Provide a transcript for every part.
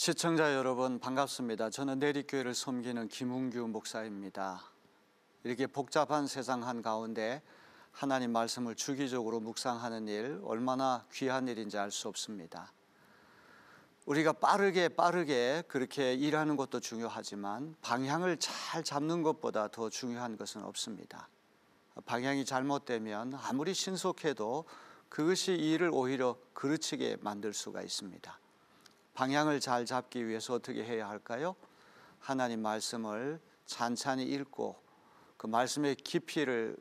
시청자 여러분 반갑습니다. 저는 내리교회를 섬기는 김웅규 목사입니다. 이렇게 복잡한 세상 한가운데 하나님 말씀을 주기적으로 묵상하는 일 얼마나 귀한 일인지 알 수 없습니다. 우리가 빠르게 빠르게 그렇게 일하는 것도 중요하지만 방향을 잘 잡는 것보다 더 중요한 것은 없습니다. 방향이 잘못되면 아무리 신속해도 그것이 일을 오히려 그르치게 만들 수가 있습니다. 방향을 잘 잡기 위해서 어떻게 해야 할까요? 하나님 말씀을 찬찬히 읽고 그 말씀의 깊이를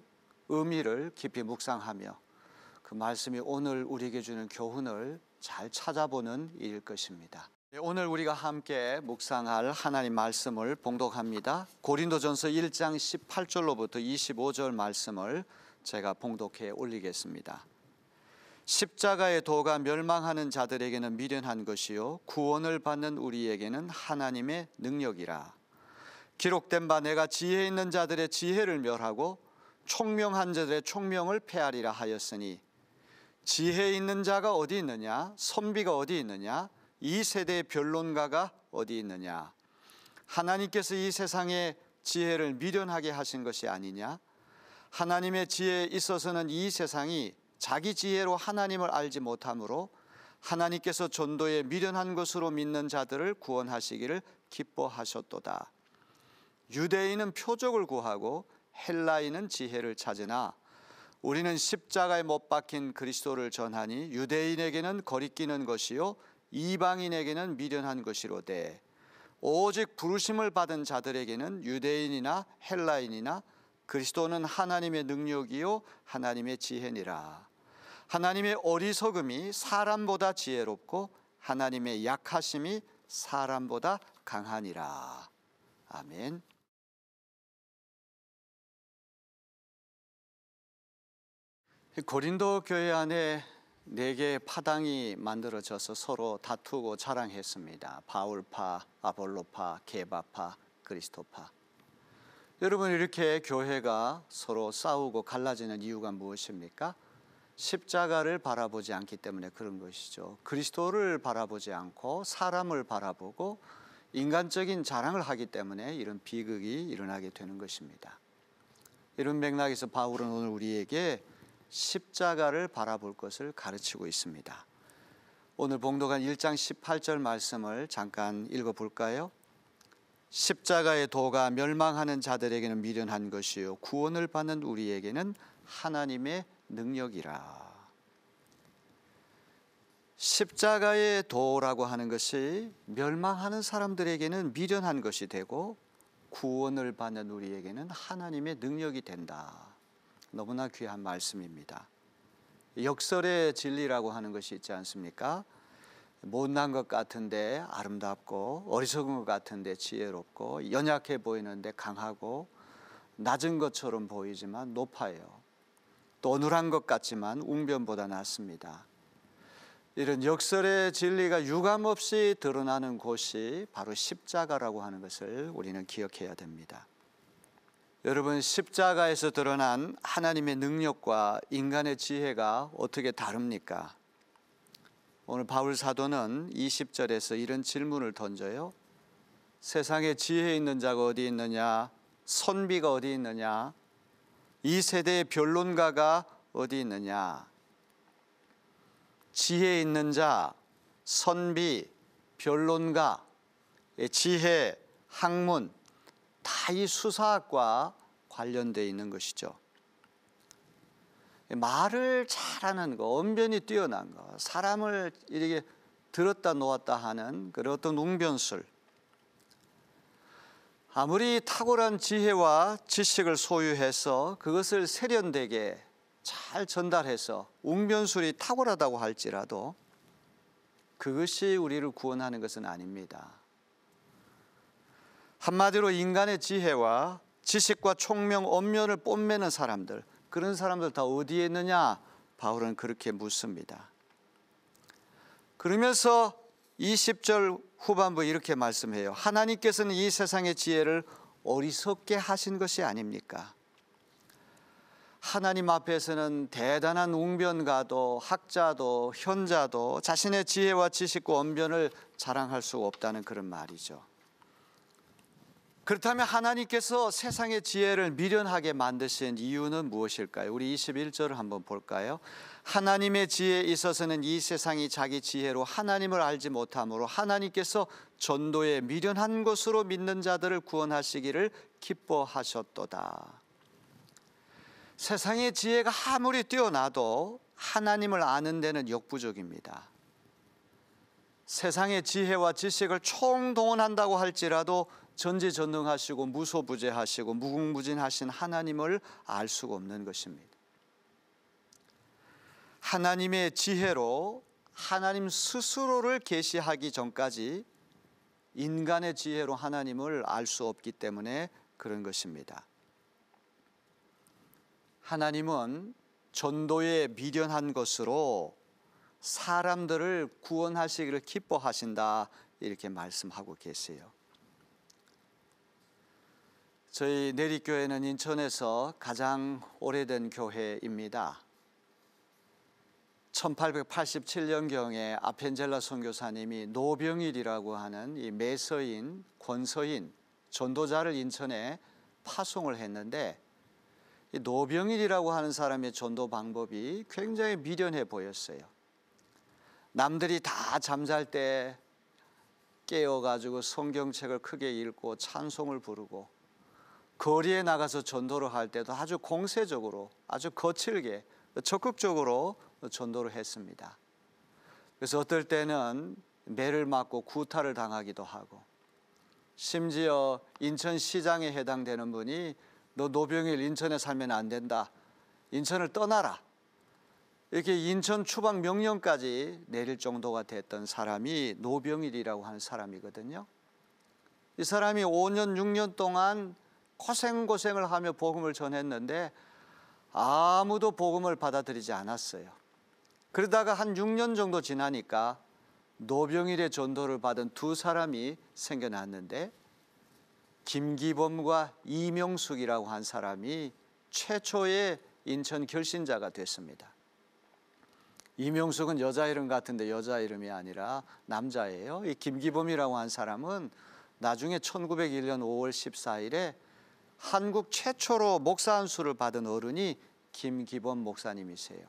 의미를 깊이 묵상하며 그 말씀이 오늘 우리에게 주는 교훈을 잘 찾아보는 일일 것입니다. 네, 오늘 우리가 함께 묵상할 하나님 말씀을 봉독합니다. 고린도전서 1장 18절로부터 25절 말씀을 제가 봉독해 올리겠습니다. 십자가의 도가 멸망하는 자들에게는 미련한 것이요 구원을 받는 우리에게는 하나님의 능력이라 기록된 바 내가 지혜 있는 자들의 지혜를 멸하고 총명한 자들의 총명을 폐하리라 하였으니 지혜 있는 자가 어디 있느냐 선비가 어디 있느냐 이 세대의 변론가가 어디 있느냐 하나님께서 이 세상에 지혜를 미련하게 하신 것이 아니냐 하나님의 지혜에 있어서는 이 세상이 자기 지혜로 하나님을 알지 못하므로 하나님께서 전도에 미련한 것으로 믿는 자들을 구원하시기를 기뻐하셨도다. 유대인은 표적을 구하고 헬라인은 지혜를 찾으나 우리는 십자가에 못 박힌 그리스도를 전하니 유대인에게는 거리끼는 것이요 이방인에게는 미련한 것이로되 오직 부르심을 받은 자들에게는 유대인이나 헬라인이나 그리스도는 하나님의 능력이요 하나님의 지혜니라. 하나님의 어리석음이 사람보다 지혜롭고 하나님의 약하심이 사람보다 강하니라. 아멘. 고린도 교회 안에 네 개의 파당이 만들어져서 서로 다투고 자랑했습니다. 바울파, 아볼로파, 게바파, 그리스도파. 여러분 이렇게 교회가 서로 싸우고 갈라지는 이유가 무엇입니까? 십자가를 바라보지 않기 때문에 그런 것이죠. 그리스도를 바라보지 않고 사람을 바라보고 인간적인 자랑을 하기 때문에 이런 비극이 일어나게 되는 것입니다. 이런 맥락에서 바울은 오늘 우리에게 십자가를 바라볼 것을 가르치고 있습니다. 오늘 봉독한 1장 18절 말씀을 잠깐 읽어 볼까요? 십자가의 도가 멸망하는 자들에게는 미련한 것이요 구원을 받는 우리에게는 하나님의 능력이라. 십자가의 도라고 하는 것이 멸망하는 사람들에게는 미련한 것이 되고 구원을 받는 우리에게는 하나님의 능력이 된다. 너무나 귀한 말씀입니다. 역설의 진리라고 하는 것이 있지 않습니까? 못난 것 같은데 아름답고 어리석은 것 같은데 지혜롭고 연약해 보이는데 강하고 낮은 것처럼 보이지만 높아요. 또눌한것 같지만 웅변보다 낫습니다. 이런 역설의 진리가 유감없이 드러나는 곳이 바로 십자가라고 하는 것을 우리는 기억해야 됩니다. 여러분 십자가에서 드러난 하나님의 능력과 인간의 지혜가 어떻게 다릅니까? 오늘 바울 사도는 20절에서 이런 질문을 던져요. 세상에 지혜 있는 자가 어디 있느냐? 선비가 어디 있느냐? 이 세대의 변론가가 어디 있느냐? 지혜 있는 자, 선비, 변론가, 지혜, 학문 다 이 수사학과 관련되어 있는 것이죠. 말을 잘하는 거, 언변이 뛰어난 거, 사람을 이렇게 들었다 놓았다 하는 그런 어떤 웅변술 아무리 탁월한 지혜와 지식을 소유해서 그것을 세련되게 잘 전달해서 웅변술이 탁월하다고 할지라도 그것이 우리를 구원하는 것은 아닙니다. 한마디로 인간의 지혜와 지식과 총명, 언면을 뽐내는 사람들, 그런 사람들 다 어디에 있느냐? 바울은 그렇게 묻습니다. 그러면서 20절 후반부 이렇게 말씀해요. 하나님께서는 이 세상의 지혜를 어리석게 하신 것이 아닙니까? 하나님 앞에서는 대단한 웅변가도 학자도 현자도 자신의 지혜와 지식과 언변을 자랑할 수 없다는 그런 말이죠. 그렇다면 하나님께서 세상의 지혜를 미련하게 만드신 이유는 무엇일까요? 우리 21절을 한번 볼까요? 하나님의 지혜에 있어서는 이 세상이 자기 지혜로 하나님을 알지 못하므로 하나님께서 전도에 미련한 것으로 믿는 자들을 구원하시기를 기뻐하셨도다. 세상의 지혜가 아무리 뛰어나도 하나님을 아는 데는 역부족입니다. 세상의 지혜와 지식을 총동원한다고 할지라도 전지전능하시고 무소부재하시고 무궁무진하신 하나님을 알 수가 없는 것입니다. 하나님의 지혜로 하나님 스스로를 계시하기 전까지 인간의 지혜로 하나님을 알 수 없기 때문에 그런 것입니다. 하나님은 전도에 미련한 것으로 사람들을 구원하시기를 기뻐하신다 이렇게 말씀하고 계세요. 저희 내리교회는 인천에서 가장 오래된 교회입니다. 1887년경에 아펜젤라 선교사님이 노병일이라고 하는 이 매서인, 권서인, 전도자를 인천에 파송을 했는데 노병일이라고 하는 사람의 전도 방법이 굉장히 미련해 보였어요. 남들이 다 잠잘 때 깨어가지고 성경책을 크게 읽고 찬송을 부르고 거리에 나가서 전도를 할 때도 아주 공세적으로 아주 거칠게 적극적으로 전도를 했습니다. 그래서 어떨 때는 매를 맞고 구타를 당하기도 하고 심지어 인천시장에 해당되는 분이 너 노병일 인천에 살면 안 된다. 인천을 떠나라. 이렇게 인천 추방 명령까지 내릴 정도가 됐던 사람이 노병일이라고 하는 사람이거든요. 이 사람이 5년, 6년 동안 고생고생을 하며 복음을 전했는데 아무도 복음을 받아들이지 않았어요. 그러다가 한 6년 정도 지나니까 노병일의 전도를 받은 두 사람이 생겨났는데 김기범과 이명숙이라고 한 사람이 최초의 인천 결신자가 됐습니다. 이명숙은 여자 이름 같은데 여자 이름이 아니라 남자예요. 이 김기범이라고 한 사람은 나중에 1901년 5월 14일에 한국 최초로 목사 안수를 받은 어른이 김기범 목사님이세요.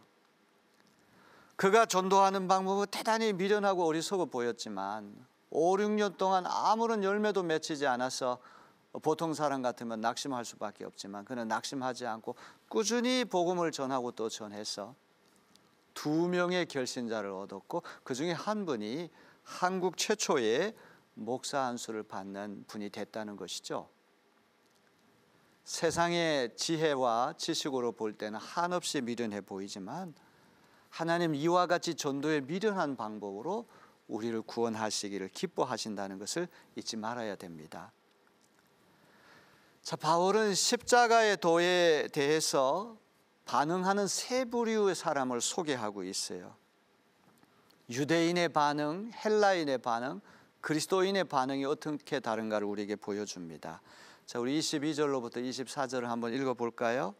그가 전도하는 방법은 대단히 미련하고 어리석어 보였지만 5, 6년 동안 아무런 열매도 맺히지 않아서 보통 사람 같으면 낙심할 수밖에 없지만 그는 낙심하지 않고 꾸준히 복음을 전하고 또 전해서 두 명의 결신자를 얻었고 그 중에 한 분이 한국 최초의 목사 안수를 받는 분이 됐다는 것이죠. 세상의 지혜와 지식으로 볼 때는 한없이 미련해 보이지만 하나님 이와 같이 전도의 미련한 방법으로 우리를 구원하시기를 기뻐하신다는 것을 잊지 말아야 됩니다. 자, 바울은 십자가의 도에 대해서 반응하는 세 부류의 사람을 소개하고 있어요. 유대인의 반응, 헬라인의 반응, 그리스도인의 반응이 어떻게 다른가를 우리에게 보여줍니다. 자, 우리 22절로부터 24절을 한번 읽어볼까요?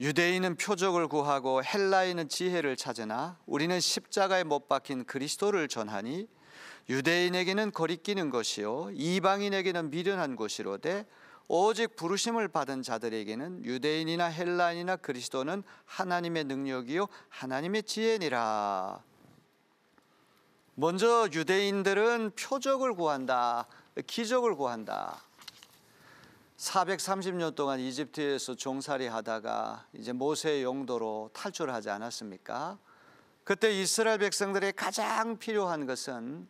유대인은 표적을 구하고 헬라인은 지혜를 찾으나 우리는 십자가에 못 박힌 그리스도를 전하니 유대인에게는 거리끼는 것이요 이방인에게는 미련한 것이로되 오직 부르심을 받은 자들에게는 유대인이나 헬라인이나 그리스도는 하나님의 능력이요 하나님의 지혜니라. 먼저 유대인들은 표적을 구한다. 기적을 구한다. 430년 동안 이집트에서 종살이 하다가 이제 모세의 용도로 탈출하지 않았습니까? 그때 이스라엘 백성들이 가장 필요한 것은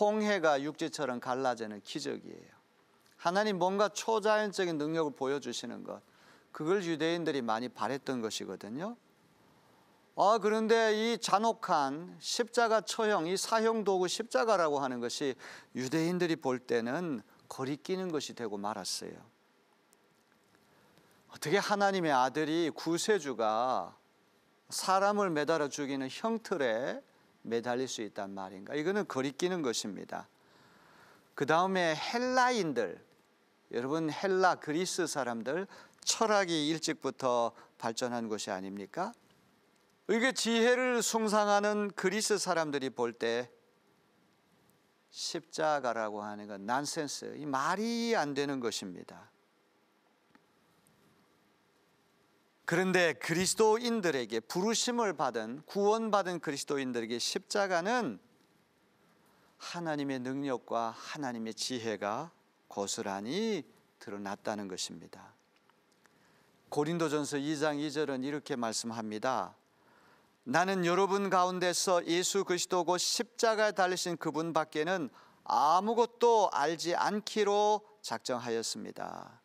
홍해가 육지처럼 갈라지는 기적이에요. 하나님 뭔가 초자연적인 능력을 보여주시는 것. 그걸 유대인들이 많이 바랬던 것이거든요. 아, 그런데 이 잔혹한 십자가 처형, 이 사형 도구 십자가라고 하는 것이 유대인들이 볼 때는 거리끼는 것이 되고 말았어요. 어떻게 하나님의 아들이 구세주가 사람을 매달아 죽이는 형틀에 매달릴 수 있단 말인가? 이거는 거리끼는 것입니다. 그 다음에 헬라인들, 여러분 헬라 그리스 사람들 철학이 일찍부터 발전한 것이 아닙니까? 이게 지혜를 숭상하는 그리스 사람들이 볼 때 십자가라고 하는 건 난센스, 이 말이 안 되는 것입니다. 그런데 그리스도인들에게 부르심을 받은 구원받은 그리스도인들에게 십자가는 하나님의 능력과 하나님의 지혜가 고스란히 드러났다는 것입니다. 고린도전서 2장 2절은 이렇게 말씀합니다. 나는 여러분 가운데서 예수 그리스도고 십자가에 달리신 그분밖에는 아무것도 알지 않기로 작정하였습니다.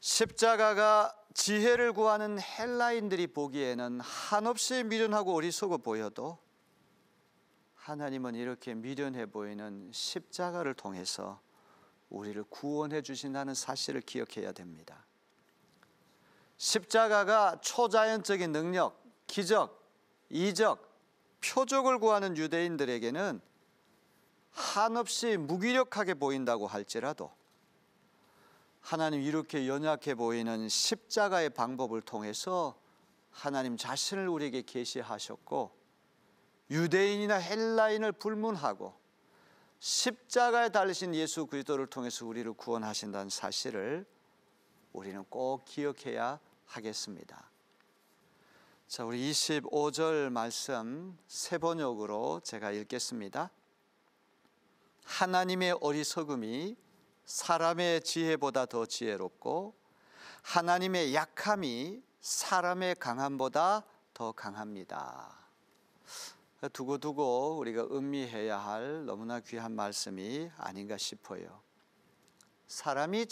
십자가가 지혜를 구하는 헬라인들이 보기에는 한없이 미련하고 어리석어 보여도 하나님은 이렇게 미련해 보이는 십자가를 통해서 우리를 구원해 주신다는 사실을 기억해야 됩니다. 십자가가 초자연적인 능력, 기적, 이적, 표적을 구하는 유대인들에게는 한없이 무기력하게 보인다고 할지라도 하나님 이렇게 연약해 보이는 십자가의 방법을 통해서 하나님 자신을 우리에게 계시하셨고 유대인이나 헬라인을 불문하고 십자가에 달리신 예수 그리스도를 통해서 우리를 구원하신다는 사실을 우리는 꼭 기억해야 하겠습니다. 자, 우리 25절 말씀 세 번역으로 제가 읽겠습니다. 하나님의 어리석음이 사람의 지혜보다 더 지혜롭고 하나님의 약함이 사람의 강함보다 더 강합니다. 두고두고 우리가 음미해야 할 너무나 귀한 말씀이 아닌가 싶어요. 사람이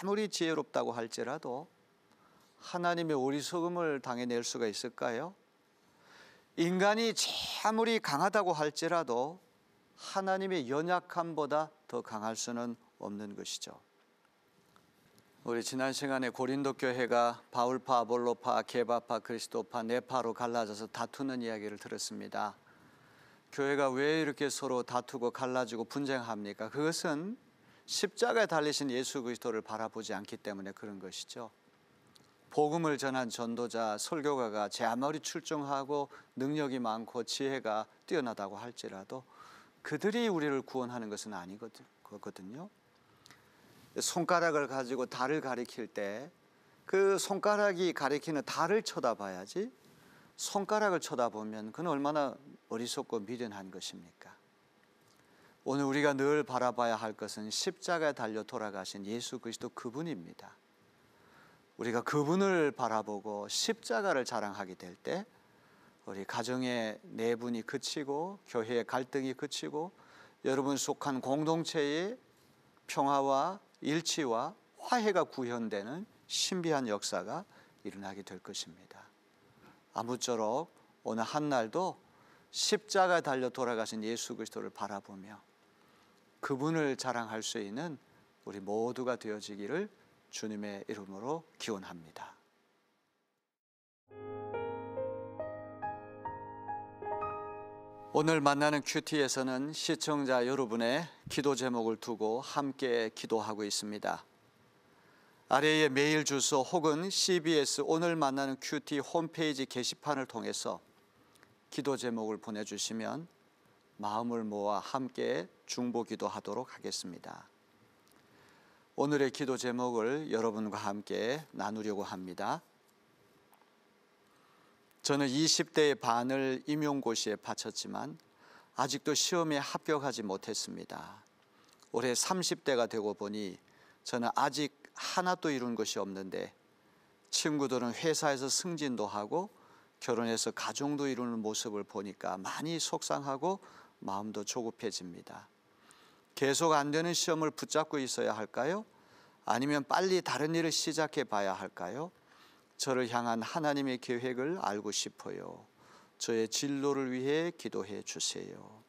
아무리 지혜롭다고 할지라도 하나님의 어리석음을 당해낼 수가 있을까요? 인간이 아무리 강하다고 할지라도 하나님의 연약함보다 더 강할 수는 없는 것이죠. 우리 지난 시간에 고린도 교회가 바울파, 아볼로파, 게바파, 그리스도파, 네파로 갈라져서 다투는 이야기를 들었습니다. 교회가 왜 이렇게 서로 다투고 갈라지고 분쟁합니까? 그것은 십자가에 달리신 예수 그리스도를 바라보지 않기 때문에 그런 것이죠. 복음을 전한 전도자, 설교가가 제 아무리 출중하고 능력이 많고 지혜가 뛰어나다고 할지라도 그들이 우리를 구원하는 것은 아니거든요. 손가락을 가지고 달을 가리킬 때 그 손가락이 가리키는 달을 쳐다봐야지 손가락을 쳐다보면 그는 얼마나 어리석고 미련한 것입니까? 오늘 우리가 늘 바라봐야 할 것은 십자가에 달려 돌아가신 예수 그리스도 그분입니다. 우리가 그분을 바라보고 십자가를 자랑하게 될 때 우리 가정의 내분이 그치고 교회의 갈등이 그치고 여러분 속한 공동체의 평화와 일치와 화해가 구현되는 신비한 역사가 일어나게 될 것입니다. 아무쪼록 오늘 한날도 십자가에 달려 돌아가신 예수 그리스도를 바라보며 그분을 자랑할 수 있는 우리 모두가 되어지기를 주님의 이름으로 기원합니다. 오늘 만나는 큐티에서는 시청자 여러분의 기도 제목을 두고 함께 기도하고 있습니다. 아래의 메일 주소 혹은 CBS 오늘 만나는 큐티 홈페이지 게시판을 통해서 기도 제목을 보내주시면 마음을 모아 함께 중보 기도하도록 하겠습니다. 오늘의 기도 제목을 여러분과 함께 나누려고 합니다. 저는 20대의 반을 임용고시에 바쳤지만 아직도 시험에 합격하지 못했습니다. 올해 30대가 되고 보니 저는 아직 하나도 이룬 것이 없는데 친구들은 회사에서 승진도 하고 결혼해서 가정도 이루는 모습을 보니까 많이 속상하고 마음도 조급해집니다. 계속 안 되는 시험을 붙잡고 있어야 할까요? 아니면 빨리 다른 일을 시작해 봐야 할까요? 저를 향한 하나님의 계획을 알고 싶어요. 저의 진로를 위해 기도해 주세요.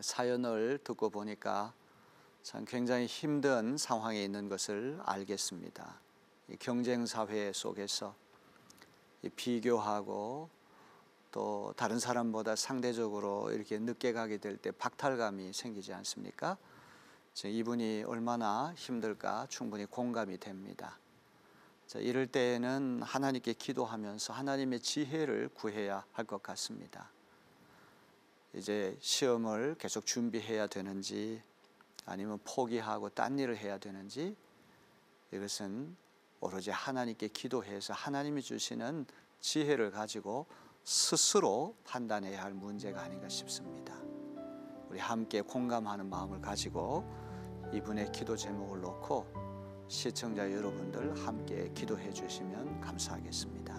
사연을 듣고 보니까 참 굉장히 힘든 상황에 있는 것을 알겠습니다. 경쟁 사회 속에서 비교하고 또 다른 사람보다 상대적으로 이렇게 늦게 가게 될 때 박탈감이 생기지 않습니까? 이분이 얼마나 힘들까 충분히 공감이 됩니다. 자, 이럴 때에는 하나님께 기도하면서 하나님의 지혜를 구해야 할 것 같습니다. 이제 시험을 계속 준비해야 되는지 아니면 포기하고 딴 일을 해야 되는지 이것은 오로지 하나님께 기도해서 하나님이 주시는 지혜를 가지고 스스로 판단해야 할 문제가 아닌가 싶습니다. 우리 함께 공감하는 마음을 가지고 이분의 기도 제목을 놓고 시청자 여러분들 함께 기도해 주시면 감사하겠습니다.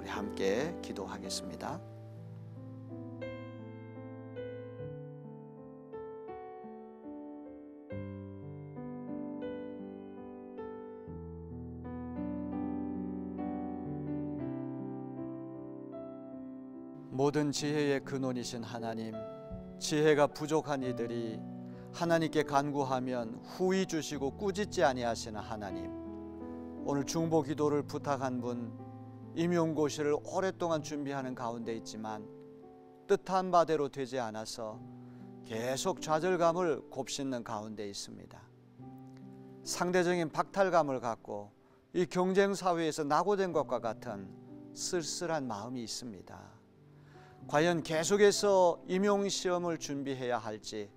우리 함께 기도하겠습니다. 모든 지혜의 근원이신 하나님, 지혜가 부족한 이들이 하나님께 간구하면 후이 주시고 꾸짖지 아니하시는 하나님. 오늘 중보 기도를 부탁한 분 임용고시를 오랫동안 준비하는 가운데 있지만 뜻한 바대로 되지 않아서 계속 좌절감을 곱씹는 가운데 있습니다. 상대적인 박탈감을 갖고 이 경쟁 사회에서 낙오된 것과 같은 쓸쓸한 마음이 있습니다. 과연 계속해서 임용 시험을 준비해야 할지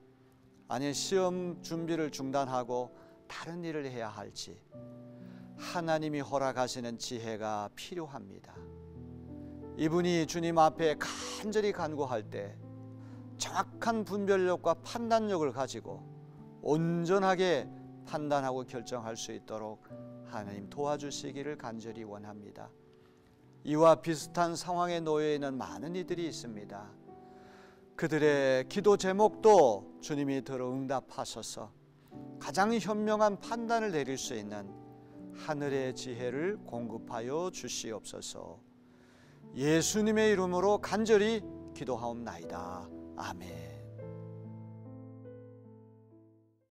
아니 면 시험 준비를 중단하고 다른 일을 해야 할지 하나님이 허락하시는 지혜가 필요합니다. 이분이 주님 앞에 간절히 간구할 때 정확한 분별력과 판단력을 가지고 온전하게 판단하고 결정할 수 있도록 하나님 도와주시기를 간절히 원합니다. 이와 비슷한 상황에 놓여 있는 많은 이들이 있습니다. 그들의 기도 제목도 주님이 들어 응답하셔서 가장 현명한 판단을 내릴 수 있는 하늘의 지혜를 공급하여 주시옵소서. 예수님의 이름으로 간절히 기도하옵나이다. 아멘.